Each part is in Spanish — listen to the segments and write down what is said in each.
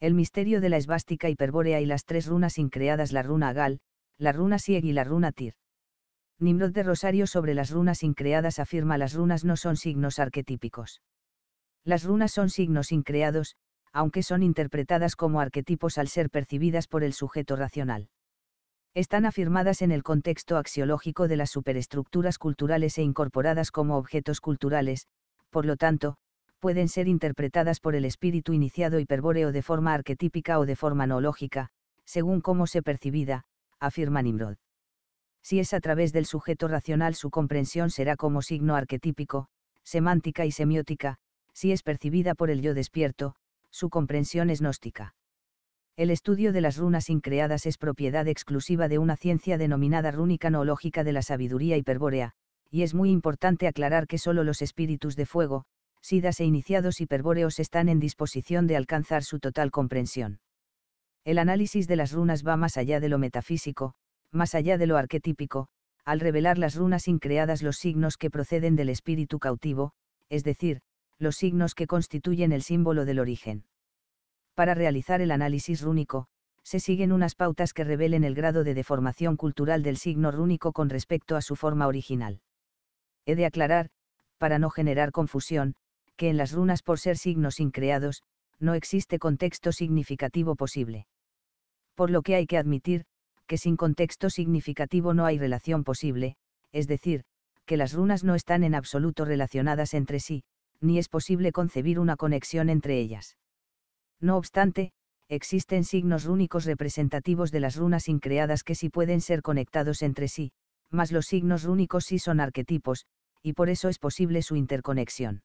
El misterio de la esvástica hiperbórea y las tres runas increadas la runa Gal, la runa Sieg y la runa Tir. Nimrod de Rosario sobre las runas increadas afirma las runas no son signos arquetípicos. Las runas son signos increados, aunque son interpretadas como arquetipos al ser percibidas por el sujeto racional. Están afirmadas en el contexto axiológico de las superestructuras culturales e incorporadas como objetos culturales, por lo tanto, pueden ser interpretadas por el espíritu iniciado hiperbóreo de forma arquetípica o de forma no lógica, según cómo se percibida, afirma Nimrod. Si es a través del sujeto racional su comprensión será como signo arquetípico, semántica y semiótica, si es percibida por el yo despierto, su comprensión es gnóstica. El estudio de las runas increadas es propiedad exclusiva de una ciencia denominada rúnica no de la sabiduría hiperbórea, y es muy importante aclarar que solo los espíritus de fuego, sidas e iniciados hiperbóreos están en disposición de alcanzar su total comprensión. El análisis de las runas va más allá de lo metafísico, más allá de lo arquetípico, al revelar las runas increadas los signos que proceden del espíritu cautivo, es decir, los signos que constituyen el símbolo del origen. Para realizar el análisis rúnico, se siguen unas pautas que revelen el grado de deformación cultural del signo rúnico con respecto a su forma original. He de aclarar, para no generar confusión, que en las runas por ser signos increados, no existe contexto significativo posible. Por lo que hay que admitir, que sin contexto significativo no hay relación posible, es decir, que las runas no están en absoluto relacionadas entre sí, ni es posible concebir una conexión entre ellas. No obstante, existen signos rúnicos representativos de las runas increadas que sí pueden ser conectados entre sí, mas los signos rúnicos sí son arquetipos, y por eso es posible su interconexión.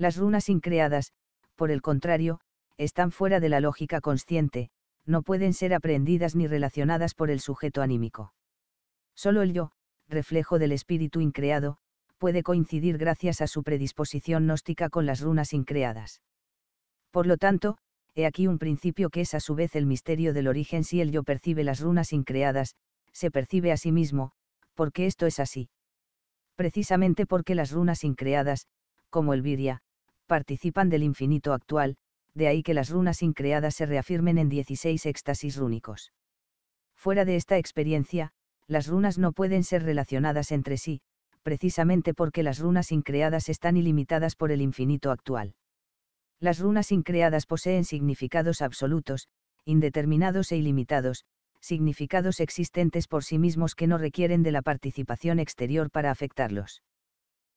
Las runas increadas, por el contrario, están fuera de la lógica consciente, no pueden ser aprendidas ni relacionadas por el sujeto anímico. Solo el yo, reflejo del espíritu increado, puede coincidir gracias a su predisposición gnóstica con las runas increadas. Por lo tanto, he aquí un principio que es a su vez el misterio del origen si el yo percibe las runas increadas, se percibe a sí mismo, porque esto es así. Precisamente porque las runas increadas, como el viria, participan del infinito actual, de ahí que las runas increadas se reafirmen en 16 éxtasis rúnicos. Fuera de esta experiencia, las runas no pueden ser relacionadas entre sí, precisamente porque las runas increadas están ilimitadas por el infinito actual. Las runas increadas poseen significados absolutos, indeterminados e ilimitados, significados existentes por sí mismos que no requieren de la participación exterior para afectarlos.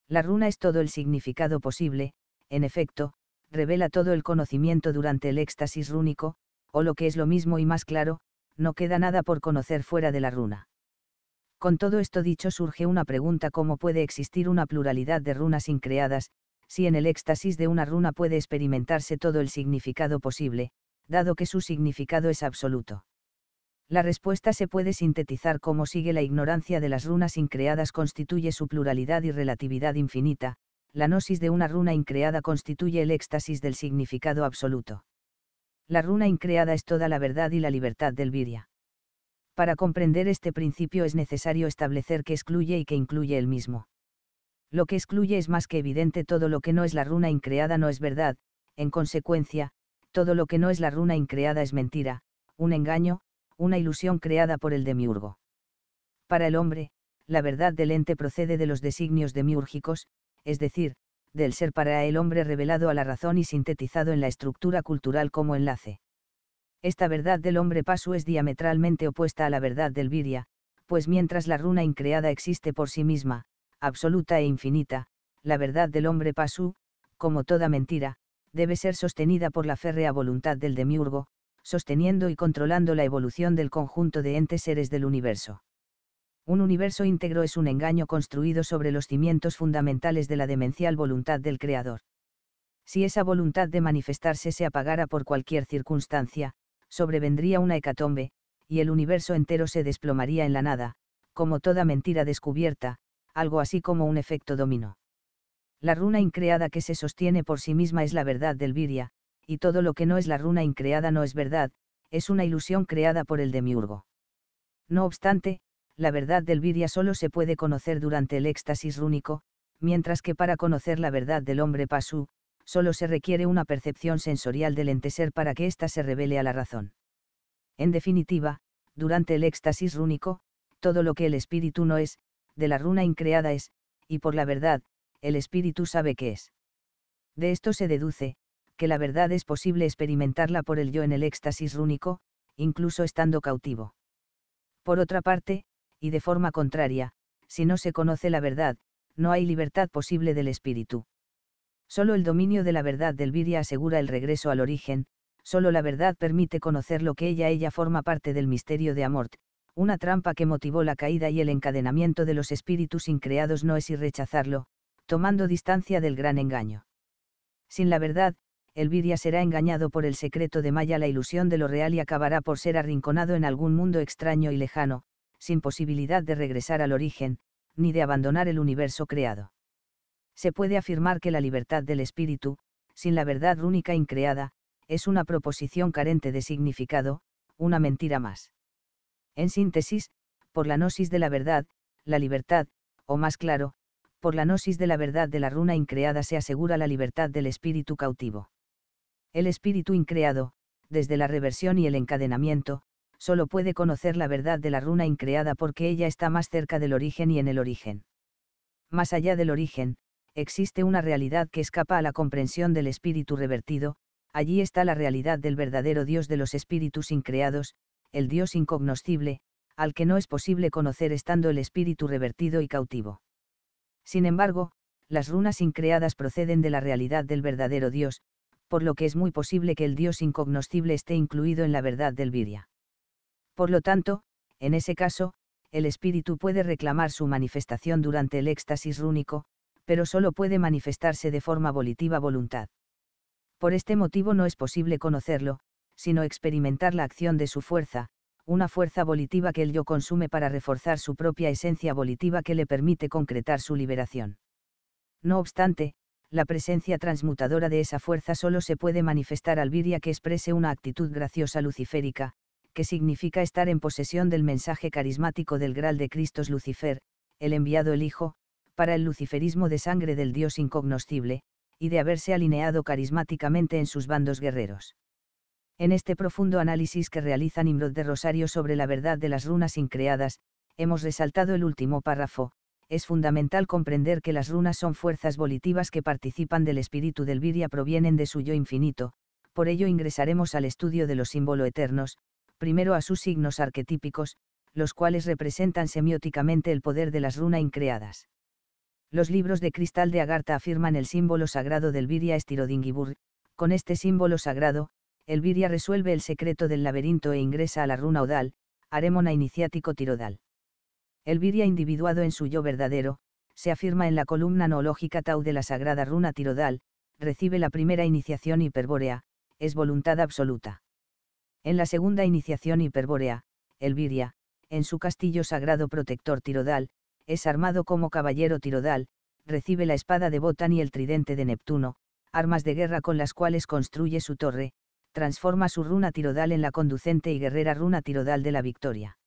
La runa es todo el significado posible, en efecto, revela todo el conocimiento durante el éxtasis rúnico, o lo que es lo mismo y más claro, no queda nada por conocer fuera de la runa. Con todo esto dicho surge una pregunta cómo puede existir una pluralidad de runas increadas, si en el éxtasis de una runa puede experimentarse todo el significado posible, dado que su significado es absoluto. La respuesta se puede sintetizar como sigue la ignorancia de las runas increadas constituye su pluralidad y relatividad infinita, la gnosis de una runa increada constituye el éxtasis del significado absoluto. La runa increada es toda la verdad y la libertad del viria. Para comprender este principio es necesario establecer que excluye y que incluye el mismo. Lo que excluye es más que evidente todo lo que no es la runa increada no es verdad, en consecuencia, todo lo que no es la runa increada es mentira, un engaño, una ilusión creada por el demiurgo. Para el hombre, la verdad del ente procede de los designios demiúrgicos, es decir, del ser para el hombre revelado a la razón y sintetizado en la estructura cultural como enlace. Esta verdad del hombre Pasu es diametralmente opuesta a la verdad del Viria, pues mientras la runa increada existe por sí misma, absoluta e infinita, la verdad del hombre Pasu, como toda mentira, debe ser sostenida por la férrea voluntad del demiurgo, sosteniendo y controlando la evolución del conjunto de entes seres del universo. Un universo íntegro es un engaño construido sobre los cimientos fundamentales de la demencial voluntad del Creador. Si esa voluntad de manifestarse se apagara por cualquier circunstancia, sobrevendría una hecatombe, y el universo entero se desplomaría en la nada, como toda mentira descubierta, algo así como un efecto dominó. La runa increada que se sostiene por sí misma es la verdad del Viria, y todo lo que no es la runa increada no es verdad, es una ilusión creada por el demiurgo. No obstante, la verdad del vidya solo se puede conocer durante el éxtasis rúnico, mientras que para conocer la verdad del hombre pasú, solo se requiere una percepción sensorial del enteser para que ésta se revele a la razón. En definitiva, durante el éxtasis rúnico, todo lo que el espíritu no es, de la runa increada es, y por la verdad, el espíritu sabe que es. De esto se deduce, que la verdad es posible experimentarla por el yo en el éxtasis rúnico, incluso estando cautivo. Por otra parte, y de forma contraria, si no se conoce la verdad, no hay libertad posible del espíritu. Solo el dominio de la verdad del Viria asegura el regreso al origen, solo la verdad permite conocer lo que ella ella forma parte del misterio de Amort, una trampa que motivó la caída y el encadenamiento de los espíritus increados no es ir rechazarlo, tomando distancia del gran engaño. Sin la verdad, Elviria será engañado por el secreto de Maya la ilusión de lo real y acabará por ser arrinconado en algún mundo extraño y lejano, sin posibilidad de regresar al origen, ni de abandonar el universo creado. Se puede afirmar que la libertad del espíritu, sin la verdad rúnica increada, es una proposición carente de significado, una mentira más. En síntesis, por la gnosis de la verdad, la libertad, o más claro, por la gnosis de la verdad de la runa increada se asegura la libertad del espíritu cautivo. El espíritu increado, desde la reversión y el encadenamiento, solo puede conocer la verdad de la runa increada porque ella está más cerca del origen y en el origen. Más allá del origen, existe una realidad que escapa a la comprensión del espíritu revertido, allí está la realidad del verdadero Dios de los espíritus increados, el Dios incognoscible, al que no es posible conocer estando el espíritu revertido y cautivo. Sin embargo, las runas increadas proceden de la realidad del verdadero Dios, por lo que es muy posible que el Dios incognoscible esté incluido en la verdad del Viria. Por lo tanto, en ese caso, el espíritu puede reclamar su manifestación durante el éxtasis rúnico, pero solo puede manifestarse de forma volitiva voluntad. Por este motivo no es posible conocerlo, sino experimentar la acción de su fuerza, una fuerza volitiva que el yo consume para reforzar su propia esencia volitiva que le permite concretar su liberación. No obstante, la presencia transmutadora de esa fuerza solo se puede manifestar al viria que exprese una actitud graciosa luciférica, que significa estar en posesión del mensaje carismático del Graal de Cristo Lucifer, el enviado el Hijo, para el luciferismo de sangre del Dios incognoscible, y de haberse alineado carismáticamente en sus bandos guerreros. En este profundo análisis que realiza Nimrod de Rosario sobre la verdad de las runas increadas, hemos resaltado el último párrafo, es fundamental comprender que las runas son fuerzas volitivas que participan del espíritu del Viria provienen de su yo infinito, por ello ingresaremos al estudio de los símbolos eternos, primero a sus signos arquetípicos, los cuales representan semióticamente el poder de las runa increadas. Los libros de cristal de Agartha afirman el símbolo sagrado del Viria Estirodingibur, con este símbolo sagrado, el Viria resuelve el secreto del laberinto e ingresa a la runa odal, Aremona iniciático tirodal. El Viria individuado en su yo verdadero, se afirma en la columna noológica Tau de la sagrada runa tirodal, recibe la primera iniciación hiperbórea, es voluntad absoluta. En la segunda iniciación hiperbórea, Elviria, en su castillo sagrado protector Tirodal, es armado como caballero Tirodal, recibe la espada de Botán y el tridente de Neptuno, armas de guerra con las cuales construye su torre, transforma su runa Tirodal en la conducente y guerrera runa Tirodal de la victoria.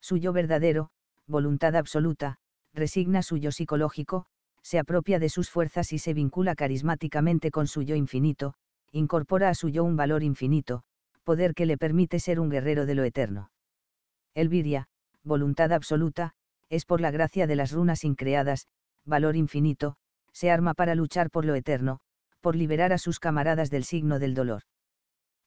Su yo verdadero, voluntad absoluta, resigna su yo psicológico, se apropia de sus fuerzas y se vincula carismáticamente con su yo infinito, incorpora a su yo un valor infinito, poder que le permite ser un guerrero de lo eterno. Elviria, voluntad absoluta, es por la gracia de las runas increadas, valor infinito, se arma para luchar por lo eterno, por liberar a sus camaradas del signo del dolor.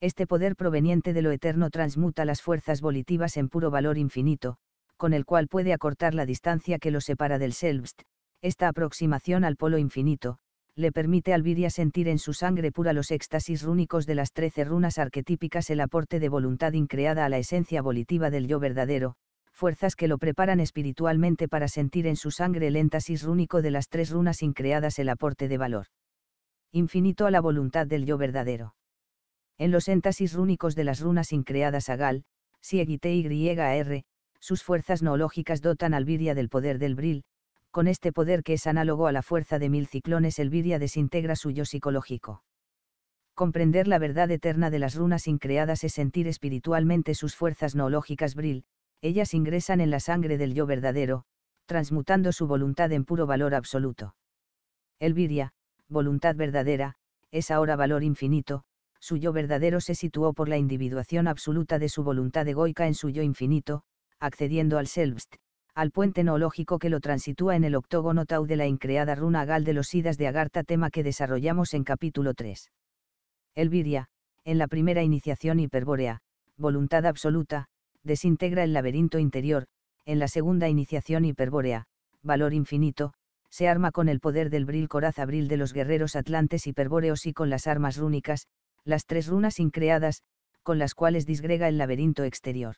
Este poder proveniente de lo eterno transmuta las fuerzas volitivas en puro valor infinito, con el cual puede acortar la distancia que lo separa del Selbst, esta aproximación al polo infinito, le permite a Alviria sentir en su sangre pura los éxtasis rúnicos de las trece runas arquetípicas, el aporte de voluntad increada a la esencia volitiva del yo verdadero, fuerzas que lo preparan espiritualmente para sentir en su sangre el éntasis rúnico de las tres runas increadas, el aporte de valor infinito a la voluntad del yo verdadero. En los éntasis rúnicos de las runas increadas a Gal, Siegite y R, sus fuerzas no dotan al Viria del poder del Bril, con este poder que es análogo a la fuerza de mil ciclones Elviria desintegra su yo psicológico. Comprender la verdad eterna de las runas increadas es sentir espiritualmente sus fuerzas noológicas bril, ellas ingresan en la sangre del yo verdadero, transmutando su voluntad en puro valor absoluto. Elviria, voluntad verdadera, es ahora valor infinito, su yo verdadero se situó por la individuación absoluta de su voluntad egoica en su yo infinito, accediendo al selbst, al puente neológico que lo transitúa en el octógono tau de la increada runa gal de los idas de Agarta tema que desarrollamos en capítulo 3. Elviria, en la primera iniciación hiperbórea, voluntad absoluta, desintegra el laberinto interior, en la segunda iniciación hiperbórea, valor infinito, se arma con el poder del bril coraz abril de los guerreros atlantes hiperbóreos y con las armas rúnicas, las tres runas increadas, con las cuales disgrega el laberinto exterior.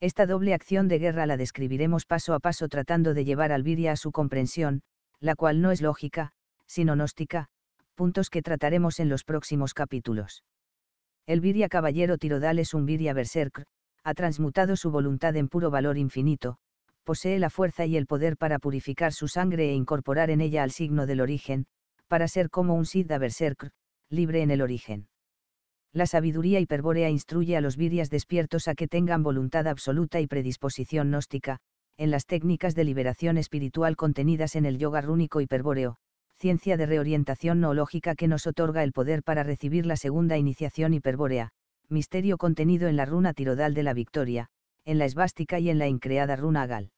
Esta doble acción de guerra la describiremos paso a paso tratando de llevar al Viria a su comprensión, la cual no es lógica, sino gnóstica, puntos que trataremos en los próximos capítulos. El Viria caballero Tirodal es un Viria berserk, ha transmutado su voluntad en puro valor infinito, posee la fuerza y el poder para purificar su sangre e incorporar en ella al signo del origen, para ser como un Sidda berserk, libre en el origen la sabiduría hiperbórea instruye a los virias despiertos a que tengan voluntad absoluta y predisposición gnóstica, en las técnicas de liberación espiritual contenidas en el yoga rúnico hiperbóreo, ciencia de reorientación noológica que nos otorga el poder para recibir la segunda iniciación hiperbórea, misterio contenido en la runa tirodal de la victoria, en la esvástica y en la increada runa gal.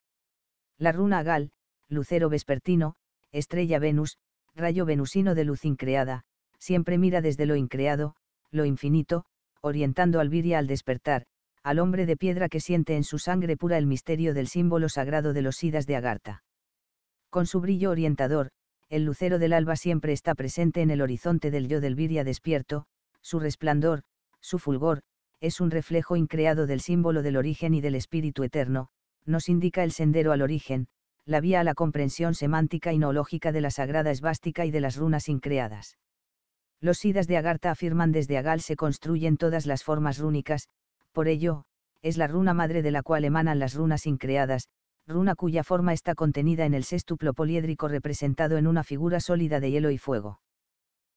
La runa gal, lucero vespertino, estrella Venus, rayo venusino de luz increada, siempre mira desde lo increado, lo infinito, orientando al Viria al despertar, al hombre de piedra que siente en su sangre pura el misterio del símbolo sagrado de los idas de Agartha. Con su brillo orientador, el lucero del alba siempre está presente en el horizonte del yo del Viria despierto, su resplandor, su fulgor, es un reflejo increado del símbolo del origen y del espíritu eterno, nos indica el sendero al origen, la vía a la comprensión semántica y no de la sagrada esvástica y de las runas increadas. Los Sidas de Agartha afirman desde Agal se construyen todas las formas rúnicas, por ello, es la runa madre de la cual emanan las runas increadas, runa cuya forma está contenida en el séstuplo poliédrico representado en una figura sólida de hielo y fuego.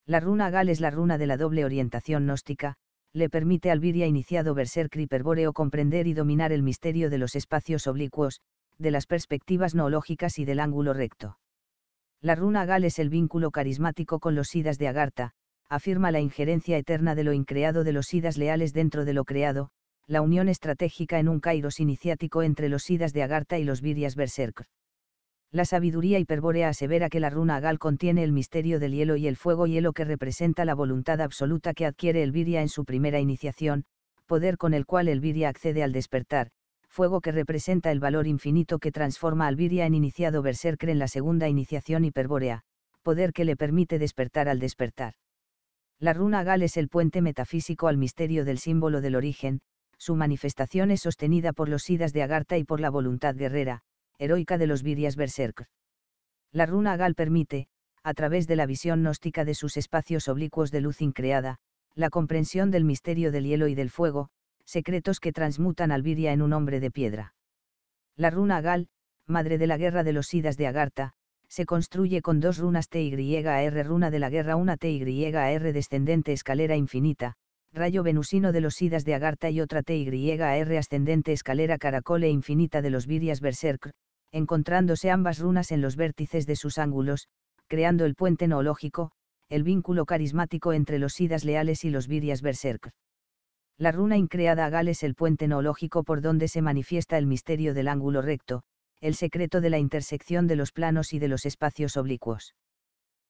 La runa Agal es la runa de la doble orientación gnóstica, le permite al Viria iniciado ser criperbóreo comprender y dominar el misterio de los espacios oblicuos, de las perspectivas no y del ángulo recto. La runa Agal es el vínculo carismático con los Sidas de Agartha, afirma la injerencia eterna de lo increado de los idas leales dentro de lo creado, la unión estratégica en un kairos iniciático entre los idas de Agartha y los virias berserk. La sabiduría hiperbórea asevera que la runa Agal contiene el misterio del hielo y el fuego hielo que representa la voluntad absoluta que adquiere el Viria en su primera iniciación, poder con el cual el Viria accede al despertar, fuego que representa el valor infinito que transforma al Viria en iniciado Berserkr en la segunda iniciación hiperbórea, poder que le permite despertar al despertar. La runa Gal es el puente metafísico al misterio del símbolo del origen, su manifestación es sostenida por los idas de Agartha y por la voluntad guerrera, heroica de los Virias Berserk. La runa Gal permite, a través de la visión gnóstica de sus espacios oblicuos de luz increada, la comprensión del misterio del hielo y del fuego, secretos que transmutan al Viria en un hombre de piedra. La runa Gal, madre de la guerra de los idas de Agartha, se construye con dos runas TYR runa de la guerra, una TYR descendente escalera infinita, rayo venusino de los Sidas de Agarta y otra TYR ascendente escalera caracol e infinita de los virias berserk, encontrándose ambas runas en los vértices de sus ángulos, creando el puente noológico, el vínculo carismático entre los Sidas leales y los virias berserk. La runa increada a es el puente noológico por donde se manifiesta el misterio del ángulo recto, el secreto de la intersección de los planos y de los espacios oblicuos.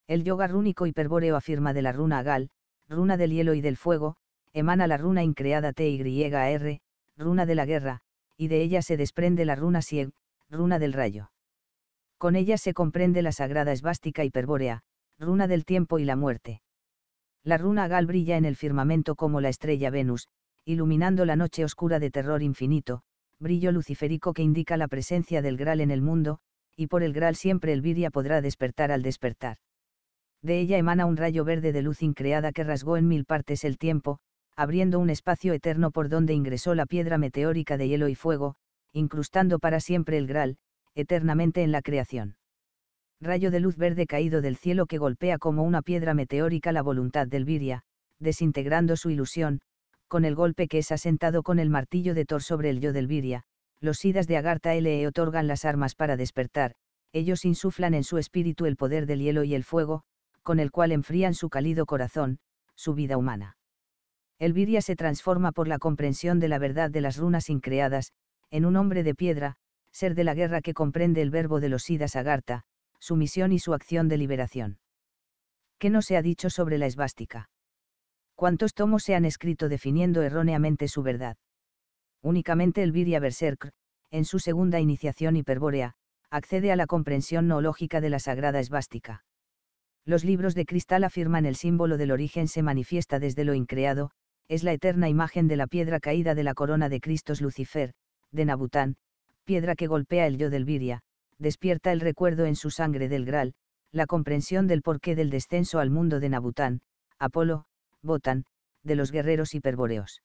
El yoga rúnico hiperbóreo afirma de la runa Agal, runa del hielo y del fuego, emana la runa increada R, runa de la guerra, y de ella se desprende la runa Sieg, runa del rayo. Con ella se comprende la sagrada esvástica hiperbórea, runa del tiempo y la muerte. La runa Agal brilla en el firmamento como la estrella Venus, iluminando la noche oscura de terror infinito, brillo luciférico que indica la presencia del Graal en el mundo, y por el Graal siempre el Viria podrá despertar al despertar. De ella emana un rayo verde de luz increada que rasgó en mil partes el tiempo, abriendo un espacio eterno por donde ingresó la piedra meteórica de hielo y fuego, incrustando para siempre el Graal, eternamente en la creación. Rayo de luz verde caído del cielo que golpea como una piedra meteórica la voluntad del Viria, desintegrando su ilusión, con el golpe que es asentado con el martillo de Thor sobre el yo del Viria, los Sidas de Agartha le otorgan las armas para despertar, ellos insuflan en su espíritu el poder del hielo y el fuego, con el cual enfrían su cálido corazón, su vida humana. El Viria se transforma por la comprensión de la verdad de las runas increadas, en un hombre de piedra, ser de la guerra que comprende el verbo de los Sidas Agartha, su misión y su acción de liberación. ¿Qué no se ha dicho sobre la esvástica? cuántos tomos se han escrito definiendo erróneamente su verdad. Únicamente el Elviria Berserk, en su segunda iniciación hiperbórea, accede a la comprensión no de la sagrada esvástica. Los libros de cristal afirman el símbolo del origen se manifiesta desde lo increado, es la eterna imagen de la piedra caída de la corona de Cristos Lucifer, de Nabután, piedra que golpea el yo del Viria, despierta el recuerdo en su sangre del Gral, la comprensión del porqué del descenso al mundo de Nabután, Apolo, Botán, de los guerreros hiperbóreos.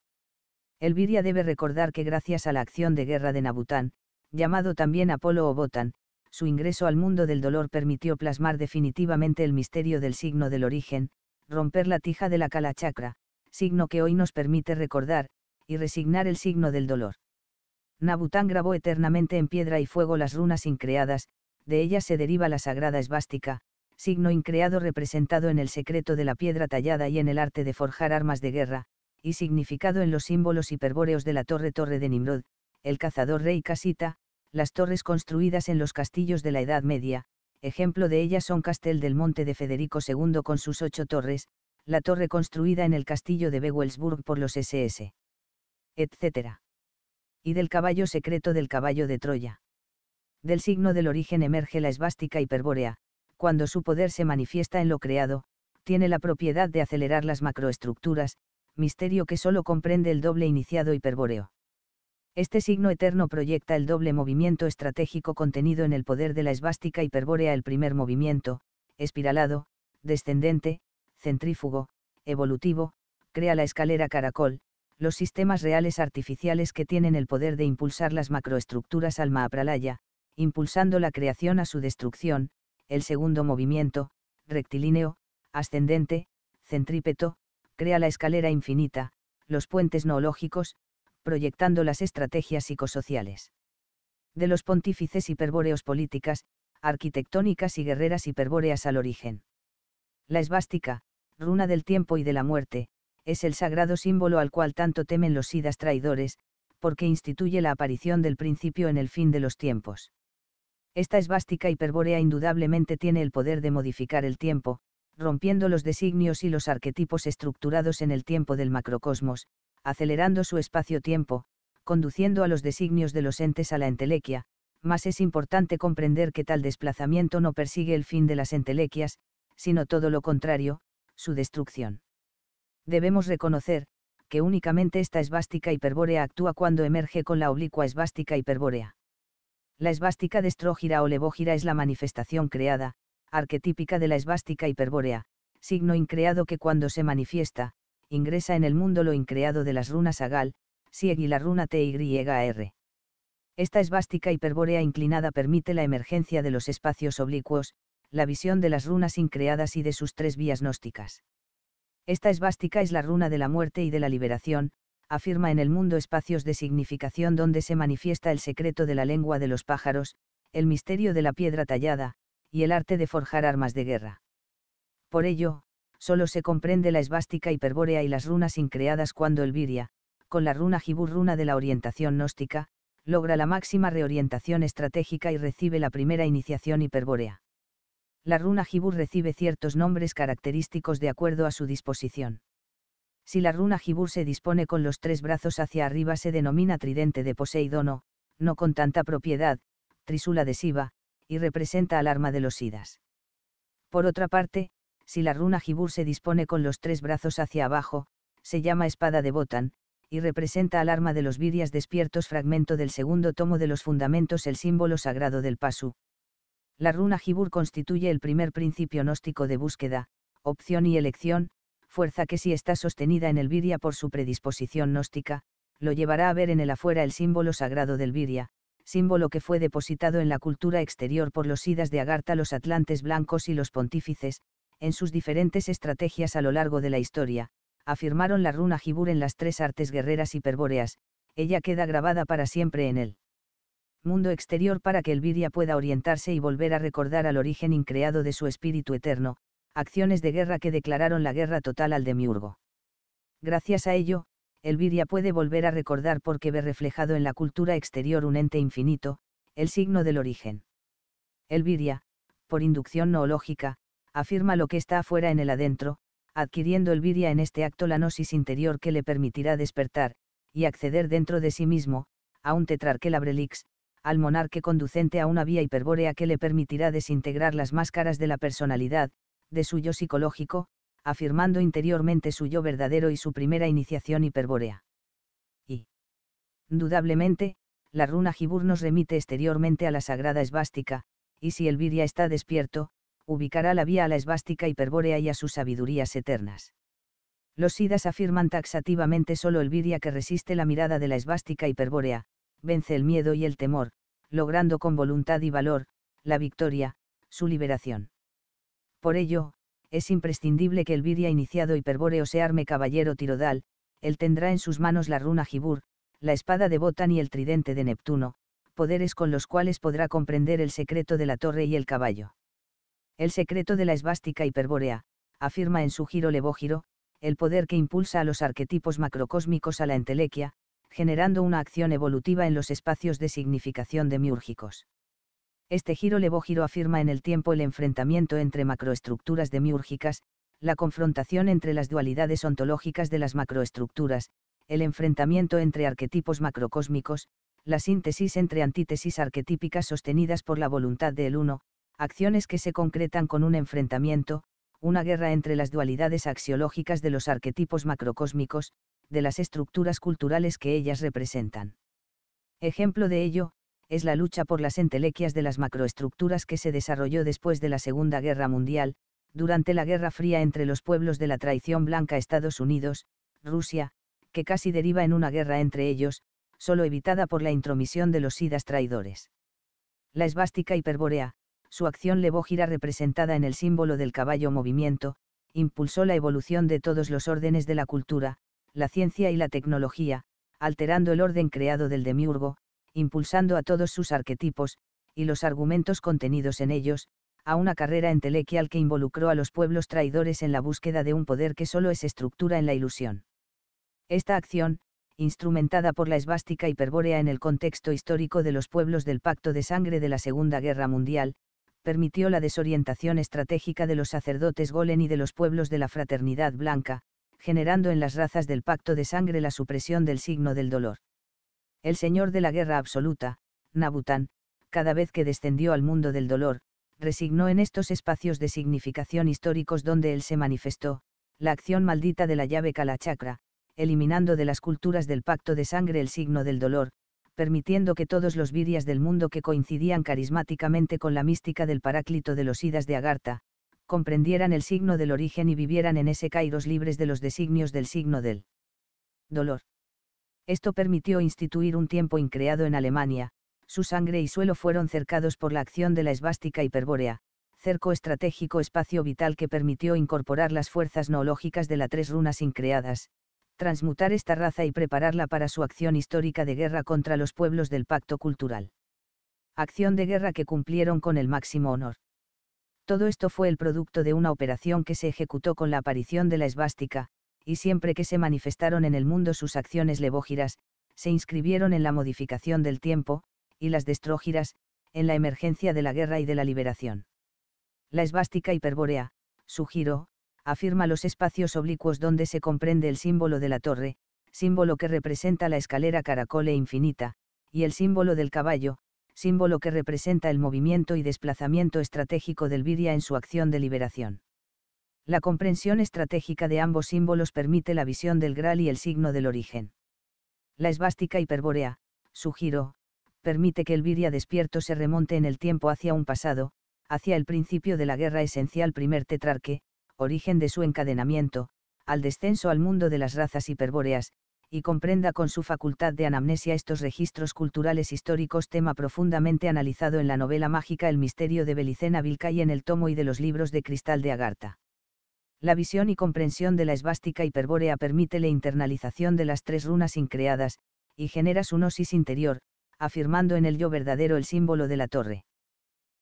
Elviria debe recordar que gracias a la acción de guerra de Nabután, llamado también Apolo o Botán, su ingreso al mundo del dolor permitió plasmar definitivamente el misterio del signo del origen, romper la tija de la kalachakra, signo que hoy nos permite recordar, y resignar el signo del dolor. Nabután grabó eternamente en piedra y fuego las runas increadas, de ellas se deriva la sagrada esvástica, signo increado representado en el secreto de la piedra tallada y en el arte de forjar armas de guerra, y significado en los símbolos hiperbóreos de la torre torre de Nimrod, el cazador rey casita, las torres construidas en los castillos de la Edad Media, ejemplo de ellas son Castel del Monte de Federico II con sus ocho torres, la torre construida en el castillo de Bewelsburg por los SS. etc. Y del caballo secreto del caballo de Troya. Del signo del origen emerge la esvástica hiperbórea, cuando su poder se manifiesta en lo creado, tiene la propiedad de acelerar las macroestructuras, misterio que solo comprende el doble iniciado hiperbóreo. Este signo eterno proyecta el doble movimiento estratégico contenido en el poder de la esvástica hiperbórea el primer movimiento, espiralado, descendente, centrífugo, evolutivo, crea la escalera caracol, los sistemas reales artificiales que tienen el poder de impulsar las macroestructuras al impulsando la creación a su destrucción, el segundo movimiento, rectilíneo, ascendente, centrípeto, crea la escalera infinita, los puentes noológicos, proyectando las estrategias psicosociales. De los pontífices hiperbóreos políticas, arquitectónicas y guerreras hiperbóreas al origen. La esvástica, runa del tiempo y de la muerte, es el sagrado símbolo al cual tanto temen los sidas traidores, porque instituye la aparición del principio en el fin de los tiempos. Esta esvástica hiperbórea indudablemente tiene el poder de modificar el tiempo, rompiendo los designios y los arquetipos estructurados en el tiempo del macrocosmos, acelerando su espacio-tiempo, conduciendo a los designios de los entes a la entelequia, mas es importante comprender que tal desplazamiento no persigue el fin de las entelequias, sino todo lo contrario, su destrucción. Debemos reconocer, que únicamente esta esvástica hiperbórea actúa cuando emerge con la oblicua esvástica hiperbórea. La esvástica de estrógira o Levógira es la manifestación creada, arquetípica de la esvástica hiperbórea, signo increado que cuando se manifiesta, ingresa en el mundo lo increado de las runas Agal, Sieg y la runa R. Esta esvástica hiperbórea inclinada permite la emergencia de los espacios oblicuos, la visión de las runas increadas y de sus tres vías gnósticas. Esta esvástica es la runa de la muerte y de la liberación, afirma en el mundo espacios de significación donde se manifiesta el secreto de la lengua de los pájaros, el misterio de la piedra tallada, y el arte de forjar armas de guerra. Por ello, solo se comprende la esvástica hiperbórea y las runas increadas cuando el Viria, con la runa Gibur runa de la orientación gnóstica, logra la máxima reorientación estratégica y recibe la primera iniciación hiperbórea. La runa Gibur recibe ciertos nombres característicos de acuerdo a su disposición. Si la runa Jibur se dispone con los tres brazos hacia arriba se denomina tridente de Poseidono, no con tanta propiedad, trisula de Siva, y representa al arma de los Idas. Por otra parte, si la runa Jibur se dispone con los tres brazos hacia abajo, se llama espada de Botan, y representa al arma de los Virias despiertos fragmento del segundo tomo de los fundamentos el símbolo sagrado del Pasu. La runa Jibur constituye el primer principio gnóstico de búsqueda, opción y elección, fuerza que si está sostenida en el Viria por su predisposición gnóstica, lo llevará a ver en el afuera el símbolo sagrado del Viria, símbolo que fue depositado en la cultura exterior por los idas de Agartha, los atlantes blancos y los pontífices, en sus diferentes estrategias a lo largo de la historia, afirmaron la runa Gibur en las tres artes guerreras hiperbóreas, ella queda grabada para siempre en el mundo exterior para que el Viria pueda orientarse y volver a recordar al origen increado de su espíritu eterno, acciones de guerra que declararon la guerra total al demiurgo. Gracias a ello, Elviria puede volver a recordar porque ve reflejado en la cultura exterior un ente infinito, el signo del origen. Elviria, por inducción noológica, afirma lo que está afuera en el adentro, adquiriendo Elviria en este acto la gnosis interior que le permitirá despertar, y acceder dentro de sí mismo, a un tetrarquel labrelix, al monarque conducente a una vía hiperbórea que le permitirá desintegrar las máscaras de la personalidad, de su yo psicológico, afirmando interiormente su yo verdadero y su primera iniciación hiperbórea. Y, indudablemente, la runa Gibur nos remite exteriormente a la sagrada esvástica, y si el Virya está despierto, ubicará la vía a la esvástica hiperbórea y a sus sabidurías eternas. Los sidas afirman taxativamente solo Virya que resiste la mirada de la esvástica hiperbórea, vence el miedo y el temor, logrando con voluntad y valor, la victoria, su liberación. Por ello, es imprescindible que el viria iniciado hiperbóreo se arme caballero tirodal, él tendrá en sus manos la runa Gibur, la espada de Botan y el tridente de Neptuno, poderes con los cuales podrá comprender el secreto de la torre y el caballo. El secreto de la esvástica hiperbórea, afirma en su giro levógiro, el poder que impulsa a los arquetipos macrocósmicos a la entelequia, generando una acción evolutiva en los espacios de significación demiúrgicos. Este giro giro afirma en el tiempo el enfrentamiento entre macroestructuras demiúrgicas, la confrontación entre las dualidades ontológicas de las macroestructuras, el enfrentamiento entre arquetipos macrocósmicos, la síntesis entre antítesis arquetípicas sostenidas por la voluntad del uno, acciones que se concretan con un enfrentamiento, una guerra entre las dualidades axiológicas de los arquetipos macrocósmicos, de las estructuras culturales que ellas representan. Ejemplo de ello, es la lucha por las entelequias de las macroestructuras que se desarrolló después de la Segunda Guerra Mundial, durante la Guerra Fría entre los pueblos de la traición blanca Estados Unidos, Rusia, que casi deriva en una guerra entre ellos, solo evitada por la intromisión de los sidas traidores. La esvástica hiperbórea, su acción levógira representada en el símbolo del caballo movimiento, impulsó la evolución de todos los órdenes de la cultura, la ciencia y la tecnología, alterando el orden creado del demiurgo, impulsando a todos sus arquetipos, y los argumentos contenidos en ellos, a una carrera entelequial que involucró a los pueblos traidores en la búsqueda de un poder que solo es estructura en la ilusión. Esta acción, instrumentada por la esvástica hiperbórea en el contexto histórico de los pueblos del Pacto de Sangre de la Segunda Guerra Mundial, permitió la desorientación estratégica de los sacerdotes golen y de los pueblos de la Fraternidad Blanca, generando en las razas del Pacto de Sangre la supresión del signo del dolor el señor de la guerra absoluta, Nabután, cada vez que descendió al mundo del dolor, resignó en estos espacios de significación históricos donde él se manifestó, la acción maldita de la llave Kalachakra, eliminando de las culturas del pacto de sangre el signo del dolor, permitiendo que todos los virias del mundo que coincidían carismáticamente con la mística del Paráclito de los Idas de Agartha, comprendieran el signo del origen y vivieran en ese kairos libres de los designios del signo del dolor. Esto permitió instituir un tiempo increado en Alemania, su sangre y suelo fueron cercados por la acción de la esvástica hiperbórea, cerco estratégico espacio vital que permitió incorporar las fuerzas noológicas de las tres runas increadas, transmutar esta raza y prepararla para su acción histórica de guerra contra los pueblos del pacto cultural. Acción de guerra que cumplieron con el máximo honor. Todo esto fue el producto de una operación que se ejecutó con la aparición de la esvástica, y siempre que se manifestaron en el mundo sus acciones levógiras, se inscribieron en la modificación del tiempo, y las destrógiras, en la emergencia de la guerra y de la liberación. La esvástica hiperbórea, su giro, afirma los espacios oblicuos donde se comprende el símbolo de la torre, símbolo que representa la escalera caracole infinita, y el símbolo del caballo, símbolo que representa el movimiento y desplazamiento estratégico del Viria en su acción de liberación la comprensión estratégica de ambos símbolos permite la visión del Graal y el signo del origen. La esvástica hiperbórea, su giro, permite que el Viria despierto se remonte en el tiempo hacia un pasado, hacia el principio de la guerra esencial primer tetrarque, origen de su encadenamiento, al descenso al mundo de las razas hiperbóreas, y comprenda con su facultad de anamnesia estos registros culturales históricos, tema profundamente analizado en la novela mágica El misterio de Belicena Vilca y en el tomo y de los libros de cristal de Agartha la visión y comprensión de la esvástica hiperbórea permite la internalización de las tres runas increadas, y genera su gnosis interior, afirmando en el yo verdadero el símbolo de la torre.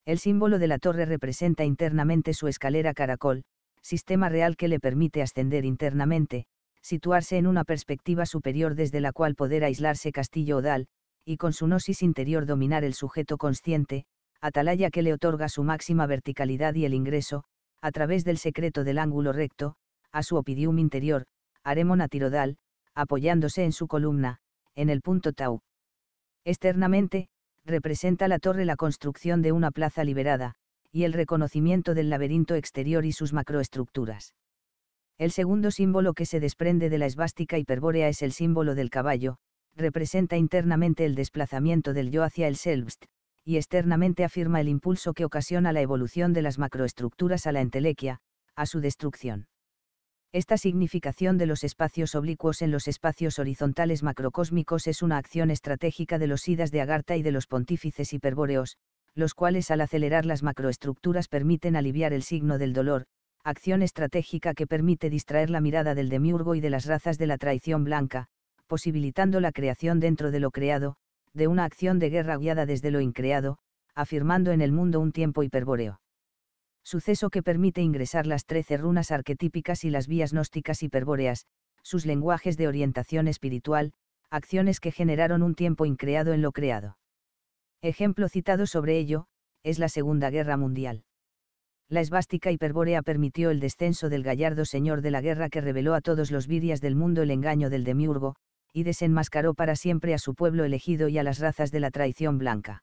El símbolo de la torre representa internamente su escalera caracol, sistema real que le permite ascender internamente, situarse en una perspectiva superior desde la cual poder aislarse castillo odal, y con su gnosis interior dominar el sujeto consciente, atalaya que le otorga su máxima verticalidad y el ingreso, a través del secreto del ángulo recto, a su opidium interior, aremona tirodal, apoyándose en su columna, en el punto tau. Externamente, representa la torre la construcción de una plaza liberada, y el reconocimiento del laberinto exterior y sus macroestructuras. El segundo símbolo que se desprende de la esvástica hiperbórea es el símbolo del caballo, representa internamente el desplazamiento del yo hacia el selbst, y externamente afirma el impulso que ocasiona la evolución de las macroestructuras a la entelequia, a su destrucción. Esta significación de los espacios oblicuos en los espacios horizontales macrocósmicos es una acción estratégica de los idas de Agartha y de los pontífices hiperbóreos, los cuales al acelerar las macroestructuras permiten aliviar el signo del dolor, acción estratégica que permite distraer la mirada del demiurgo y de las razas de la traición blanca, posibilitando la creación dentro de lo creado, de una acción de guerra guiada desde lo increado, afirmando en el mundo un tiempo hiperbóreo. Suceso que permite ingresar las trece runas arquetípicas y las vías gnósticas hiperbóreas, sus lenguajes de orientación espiritual, acciones que generaron un tiempo increado en lo creado. Ejemplo citado sobre ello, es la Segunda Guerra Mundial. La esvástica hiperbórea permitió el descenso del gallardo señor de la guerra que reveló a todos los virias del mundo el engaño del demiurgo, y desenmascaró para siempre a su pueblo elegido y a las razas de la traición blanca.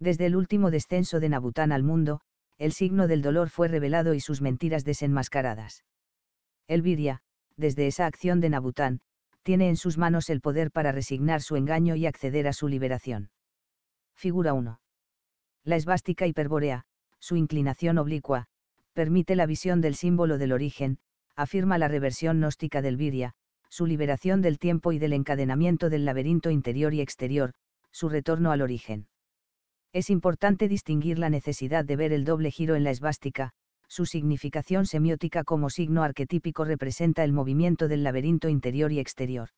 Desde el último descenso de Nabután al mundo, el signo del dolor fue revelado y sus mentiras desenmascaradas. Elviria, desde esa acción de Nabután, tiene en sus manos el poder para resignar su engaño y acceder a su liberación. Figura 1. La esvástica hiperbórea, su inclinación oblicua, permite la visión del símbolo del origen, afirma la reversión gnóstica del Viria, su liberación del tiempo y del encadenamiento del laberinto interior y exterior, su retorno al origen. Es importante distinguir la necesidad de ver el doble giro en la esvástica, su significación semiótica como signo arquetípico representa el movimiento del laberinto interior y exterior.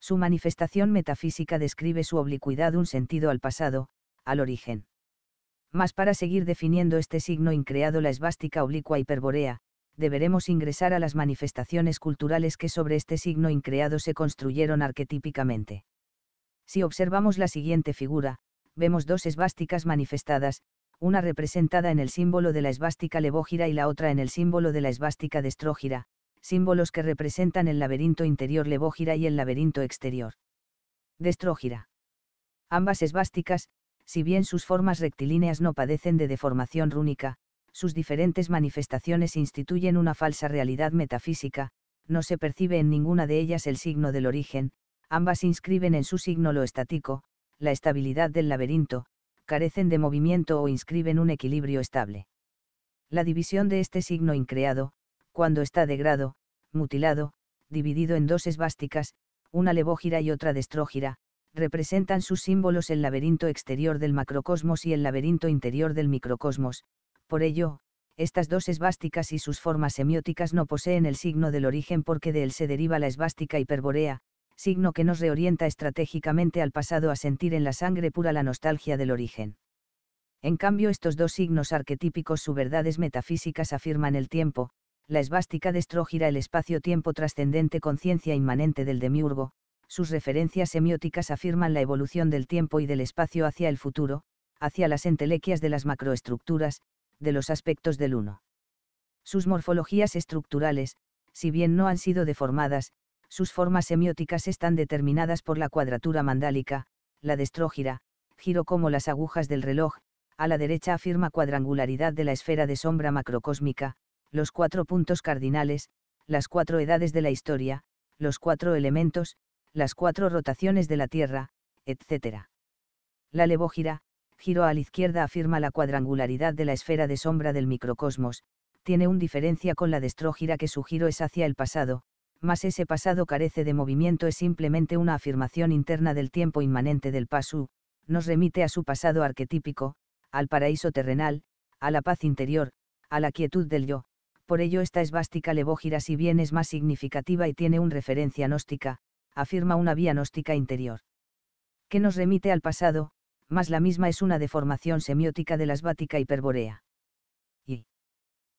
Su manifestación metafísica describe su oblicuidad un sentido al pasado, al origen. Mas para seguir definiendo este signo increado la esvástica oblicua hiperborea, deberemos ingresar a las manifestaciones culturales que sobre este signo increado se construyeron arquetípicamente. Si observamos la siguiente figura, vemos dos esvásticas manifestadas, una representada en el símbolo de la esvástica levógira y la otra en el símbolo de la esvástica destrógira, símbolos que representan el laberinto interior levógira y el laberinto exterior. Destrógira. Ambas esvásticas, si bien sus formas rectilíneas no padecen de deformación rúnica, sus diferentes manifestaciones instituyen una falsa realidad metafísica, no se percibe en ninguna de ellas el signo del origen, ambas inscriben en su signo lo estático, la estabilidad del laberinto, carecen de movimiento o inscriben un equilibrio estable. La división de este signo increado, cuando está degrado, mutilado, dividido en dos esvásticas, una levógira y otra destrógira, representan sus símbolos el laberinto exterior del macrocosmos y el laberinto interior del microcosmos, por ello, estas dos esvásticas y sus formas semióticas no poseen el signo del origen porque de él se deriva la esvástica hiperborea, signo que nos reorienta estratégicamente al pasado a sentir en la sangre pura la nostalgia del origen. En cambio, estos dos signos arquetípicos, su verdades metafísicas, afirman el tiempo, la esvástica destrógira el espacio-tiempo trascendente conciencia inmanente del demiurgo, sus referencias semióticas afirman la evolución del tiempo y del espacio hacia el futuro, hacia las entelequias de las macroestructuras, de los aspectos del uno. Sus morfologías estructurales, si bien no han sido deformadas, sus formas semióticas están determinadas por la cuadratura mandálica, la destrógira, giro como las agujas del reloj, a la derecha afirma cuadrangularidad de la esfera de sombra macrocósmica, los cuatro puntos cardinales, las cuatro edades de la historia, los cuatro elementos, las cuatro rotaciones de la Tierra, etc. La levógira, giro a la izquierda afirma la cuadrangularidad de la esfera de sombra del microcosmos, tiene un diferencia con la destrógira que su giro es hacia el pasado, mas ese pasado carece de movimiento es simplemente una afirmación interna del tiempo inmanente del Pasu, nos remite a su pasado arquetípico, al paraíso terrenal, a la paz interior, a la quietud del yo, por ello esta esvástica levógira si bien es más significativa y tiene un referencia gnóstica, afirma una vía gnóstica interior. Que nos remite al pasado, más la misma es una deformación semiótica de la esbática hiperbórea. Y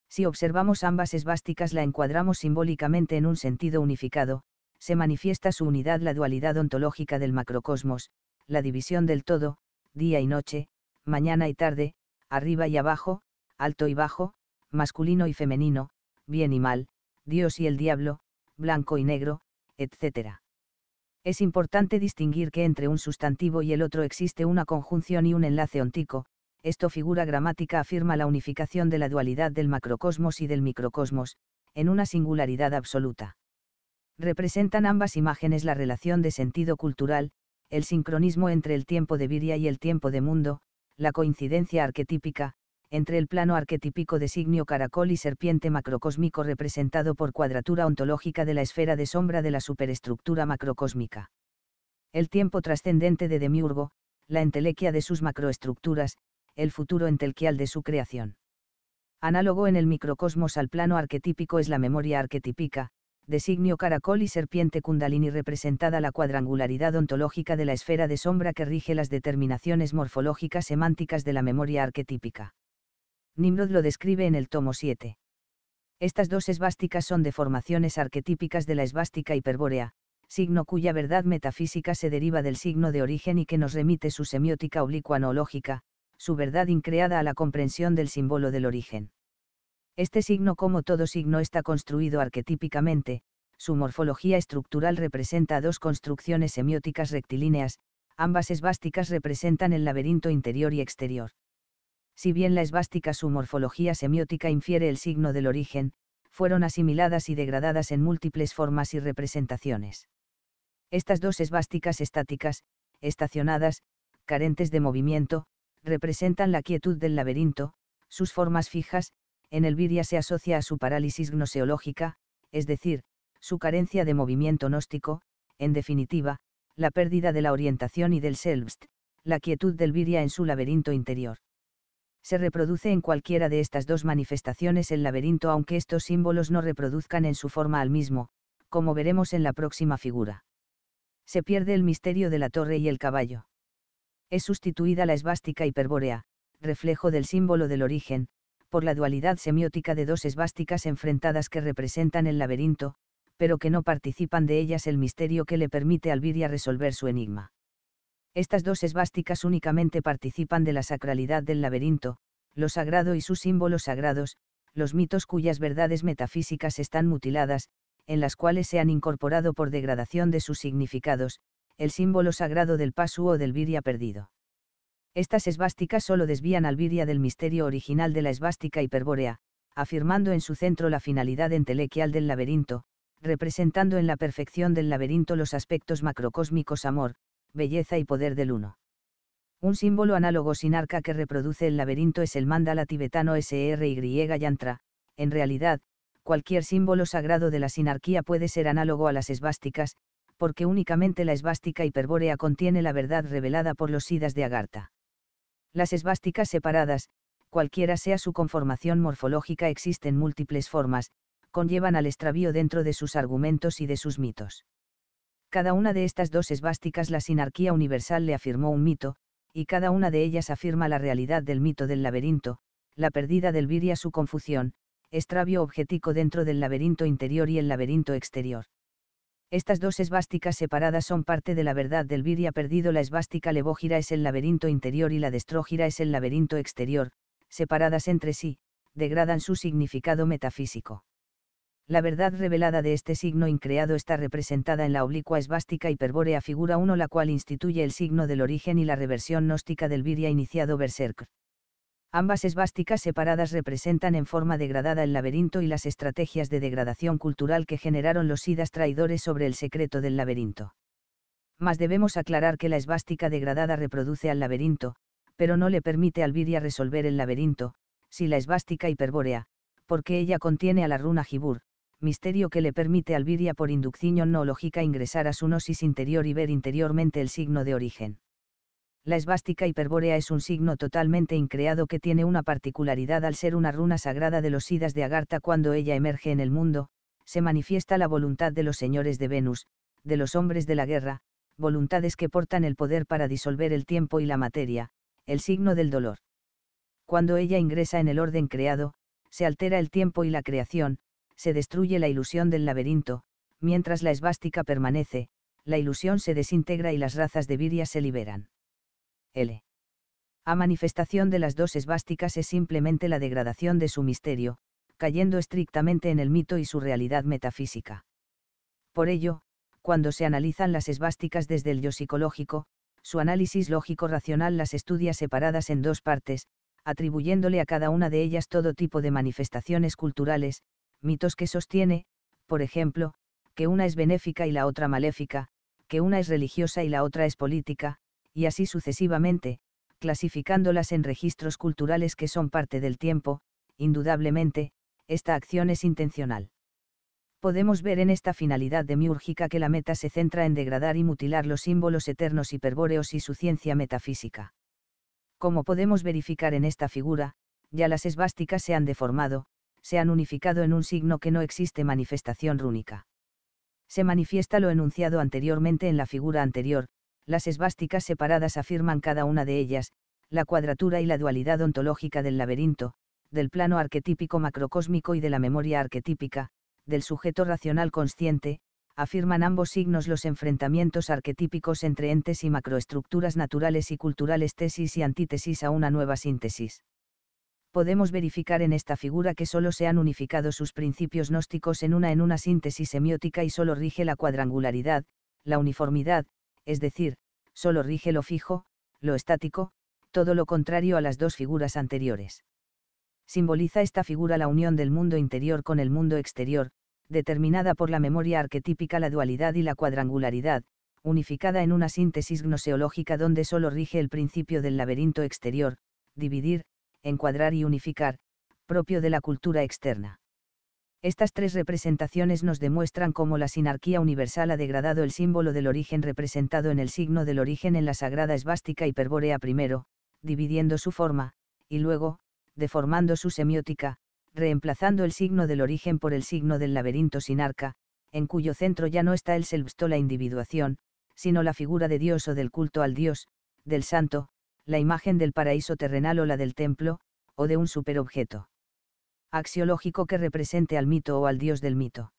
si observamos ambas esvásticas la encuadramos simbólicamente en un sentido unificado, se manifiesta su unidad la dualidad ontológica del macrocosmos, la división del todo, día y noche, mañana y tarde, arriba y abajo, alto y bajo, masculino y femenino, bien y mal, Dios y el diablo, blanco y negro, etc. Es importante distinguir que entre un sustantivo y el otro existe una conjunción y un enlace ontico, esto figura gramática afirma la unificación de la dualidad del macrocosmos y del microcosmos, en una singularidad absoluta. Representan ambas imágenes la relación de sentido cultural, el sincronismo entre el tiempo de Viria y el tiempo de mundo, la coincidencia arquetípica, entre el plano arquetípico de designio caracol y serpiente macrocósmico representado por cuadratura ontológica de la esfera de sombra de la superestructura macrocósmica. El tiempo trascendente de Demiurgo, la entelequia de sus macroestructuras, el futuro entelquial de su creación. Análogo en el microcosmos al plano arquetípico es la memoria arquetípica, designio caracol y serpiente kundalini representada la cuadrangularidad ontológica de la esfera de sombra que rige las determinaciones morfológicas semánticas de la memoria arquetípica. Nimrod lo describe en el tomo 7. Estas dos esvásticas son deformaciones arquetípicas de la esvástica hiperbórea, signo cuya verdad metafísica se deriva del signo de origen y que nos remite su semiótica oblicua su verdad increada a la comprensión del símbolo del origen. Este signo como todo signo está construido arquetípicamente, su morfología estructural representa dos construcciones semióticas rectilíneas, ambas esvásticas representan el laberinto interior y exterior si bien la esvástica su morfología semiótica infiere el signo del origen, fueron asimiladas y degradadas en múltiples formas y representaciones. Estas dos esvásticas estáticas, estacionadas, carentes de movimiento, representan la quietud del laberinto, sus formas fijas, en el viria se asocia a su parálisis gnoseológica, es decir, su carencia de movimiento gnóstico, en definitiva, la pérdida de la orientación y del selbst, la quietud del viria en su laberinto interior se reproduce en cualquiera de estas dos manifestaciones el laberinto aunque estos símbolos no reproduzcan en su forma al mismo, como veremos en la próxima figura. Se pierde el misterio de la torre y el caballo. Es sustituida la esvástica hiperbórea, reflejo del símbolo del origen, por la dualidad semiótica de dos esvásticas enfrentadas que representan el laberinto, pero que no participan de ellas el misterio que le permite al Viria resolver su enigma. Estas dos esvásticas únicamente participan de la sacralidad del laberinto, lo sagrado y sus símbolos sagrados, los mitos cuyas verdades metafísicas están mutiladas, en las cuales se han incorporado por degradación de sus significados, el símbolo sagrado del Pasu o del Viria perdido. Estas esvásticas solo desvían al Viria del misterio original de la esvástica hiperbórea, afirmando en su centro la finalidad entelequial del laberinto, representando en la perfección del laberinto los aspectos macrocósmicos amor, belleza y poder del uno. Un símbolo análogo sin arca que reproduce el laberinto es el mandala tibetano SRY Yantra. En realidad, cualquier símbolo sagrado de la sinarquía puede ser análogo a las esvásticas, porque únicamente la esvástica hiperbórea contiene la verdad revelada por los sidas de Agartha. Las esvásticas separadas, cualquiera sea su conformación morfológica, existen múltiples formas, conllevan al extravío dentro de sus argumentos y de sus mitos. Cada una de estas dos esvásticas la sinarquía universal le afirmó un mito, y cada una de ellas afirma la realidad del mito del laberinto, la pérdida del viria su confusión, extravio objetico dentro del laberinto interior y el laberinto exterior. Estas dos esvásticas separadas son parte de la verdad del viria perdido. La esvástica levógira es el laberinto interior y la destrógira es el laberinto exterior, separadas entre sí, degradan su significado metafísico. La verdad revelada de este signo increado está representada en la oblicua esvástica hiperbórea figura 1 la cual instituye el signo del origen y la reversión gnóstica del Viria iniciado Berserk. Ambas esvásticas separadas representan en forma degradada el laberinto y las estrategias de degradación cultural que generaron los idas traidores sobre el secreto del laberinto. Mas debemos aclarar que la esvástica degradada reproduce al laberinto, pero no le permite al Viria resolver el laberinto, si la esvástica hiperbórea, porque ella contiene a la runa Gibur, misterio que le permite al Viria por inducción no lógica ingresar a su gnosis interior y ver interiormente el signo de origen. La esvástica hiperbórea es un signo totalmente increado que tiene una particularidad al ser una runa sagrada de los Idas de Agartha cuando ella emerge en el mundo, se manifiesta la voluntad de los señores de Venus, de los hombres de la guerra, voluntades que portan el poder para disolver el tiempo y la materia, el signo del dolor. Cuando ella ingresa en el orden creado, se altera el tiempo y la creación, se destruye la ilusión del laberinto, mientras la esvástica permanece, la ilusión se desintegra y las razas de virias se liberan. L. A manifestación de las dos esvásticas es simplemente la degradación de su misterio, cayendo estrictamente en el mito y su realidad metafísica. Por ello, cuando se analizan las esvásticas desde el yo psicológico, su análisis lógico-racional las estudia separadas en dos partes, atribuyéndole a cada una de ellas todo tipo de manifestaciones culturales, mitos que sostiene, por ejemplo, que una es benéfica y la otra maléfica, que una es religiosa y la otra es política, y así sucesivamente, clasificándolas en registros culturales que son parte del tiempo, indudablemente, esta acción es intencional. Podemos ver en esta finalidad demiúrgica que la meta se centra en degradar y mutilar los símbolos eternos hiperbóreos y su ciencia metafísica. Como podemos verificar en esta figura, ya las esvásticas se han deformado, se han unificado en un signo que no existe manifestación rúnica. Se manifiesta lo enunciado anteriormente en la figura anterior, las esvásticas separadas afirman cada una de ellas, la cuadratura y la dualidad ontológica del laberinto, del plano arquetípico macrocósmico y de la memoria arquetípica, del sujeto racional consciente, afirman ambos signos los enfrentamientos arquetípicos entre entes y macroestructuras naturales y culturales tesis y antítesis a una nueva síntesis podemos verificar en esta figura que solo se han unificado sus principios gnósticos en una en una síntesis semiótica y solo rige la cuadrangularidad, la uniformidad, es decir, solo rige lo fijo, lo estático, todo lo contrario a las dos figuras anteriores. Simboliza esta figura la unión del mundo interior con el mundo exterior, determinada por la memoria arquetípica la dualidad y la cuadrangularidad, unificada en una síntesis gnoseológica donde solo rige el principio del laberinto exterior, dividir, encuadrar y unificar, propio de la cultura externa. Estas tres representaciones nos demuestran cómo la sinarquía universal ha degradado el símbolo del origen representado en el signo del origen en la sagrada esvástica hiperbórea primero, dividiendo su forma, y luego, deformando su semiótica, reemplazando el signo del origen por el signo del laberinto sinarca, en cuyo centro ya no está el selbst la individuación, sino la figura de Dios o del culto al Dios, del santo, la imagen del paraíso terrenal o la del templo, o de un superobjeto. Axiológico que represente al mito o al dios del mito.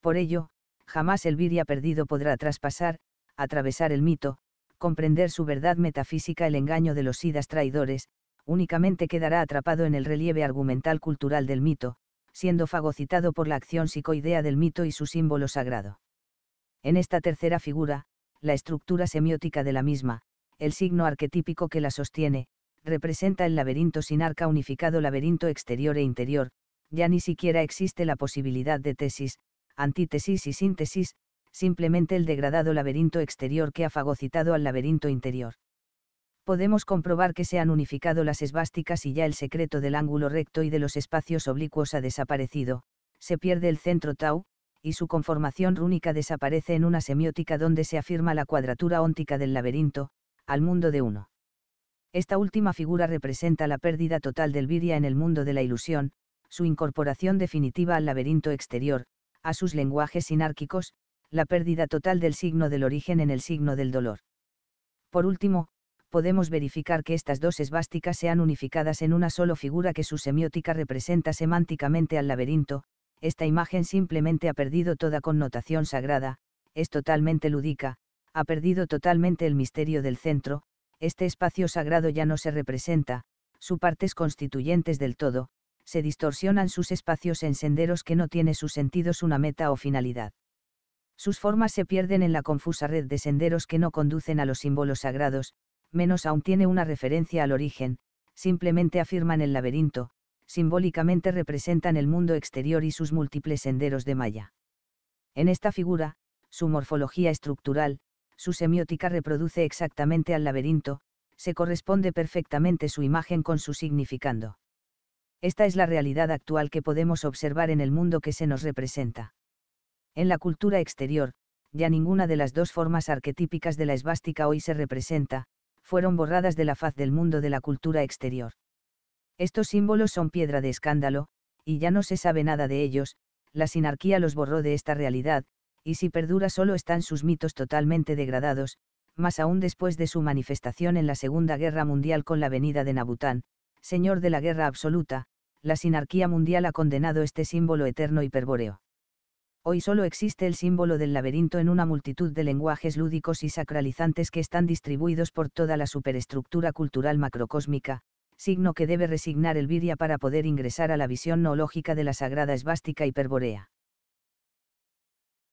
Por ello, jamás el viria perdido podrá traspasar, atravesar el mito, comprender su verdad metafísica el engaño de los sidas traidores, únicamente quedará atrapado en el relieve argumental cultural del mito, siendo fagocitado por la acción psicoidea del mito y su símbolo sagrado. En esta tercera figura, la estructura semiótica de la misma, el signo arquetípico que la sostiene, representa el laberinto sin arca unificado laberinto exterior e interior, ya ni siquiera existe la posibilidad de tesis, antítesis y síntesis, simplemente el degradado laberinto exterior que ha fagocitado al laberinto interior. Podemos comprobar que se han unificado las esvásticas y ya el secreto del ángulo recto y de los espacios oblicuos ha desaparecido, se pierde el centro tau, y su conformación rúnica desaparece en una semiótica donde se afirma la cuadratura óntica del laberinto, al mundo de uno. Esta última figura representa la pérdida total del Viria en el mundo de la ilusión, su incorporación definitiva al laberinto exterior, a sus lenguajes sinárquicos, la pérdida total del signo del origen en el signo del dolor. Por último, podemos verificar que estas dos esvásticas sean unificadas en una sola figura que su semiótica representa semánticamente al laberinto, esta imagen simplemente ha perdido toda connotación sagrada, es totalmente lúdica, ha perdido totalmente el misterio del centro, este espacio sagrado ya no se representa, Sus partes constituyentes del todo, se distorsionan sus espacios en senderos que no tiene sus sentidos una meta o finalidad. Sus formas se pierden en la confusa red de senderos que no conducen a los símbolos sagrados, menos aún tiene una referencia al origen, simplemente afirman el laberinto, simbólicamente representan el mundo exterior y sus múltiples senderos de malla. En esta figura, su morfología estructural, su semiótica reproduce exactamente al laberinto, se corresponde perfectamente su imagen con su significando. Esta es la realidad actual que podemos observar en el mundo que se nos representa. En la cultura exterior, ya ninguna de las dos formas arquetípicas de la esvástica hoy se representa, fueron borradas de la faz del mundo de la cultura exterior. Estos símbolos son piedra de escándalo, y ya no se sabe nada de ellos, la sinarquía los borró de esta realidad, y si perdura solo están sus mitos totalmente degradados, más aún después de su manifestación en la Segunda Guerra Mundial con la venida de Nabután, señor de la guerra absoluta, la sinarquía mundial ha condenado este símbolo eterno hiperbóreo. Hoy solo existe el símbolo del laberinto en una multitud de lenguajes lúdicos y sacralizantes que están distribuidos por toda la superestructura cultural macrocósmica, signo que debe resignar el viria para poder ingresar a la visión no lógica de la sagrada esvástica hiperbórea.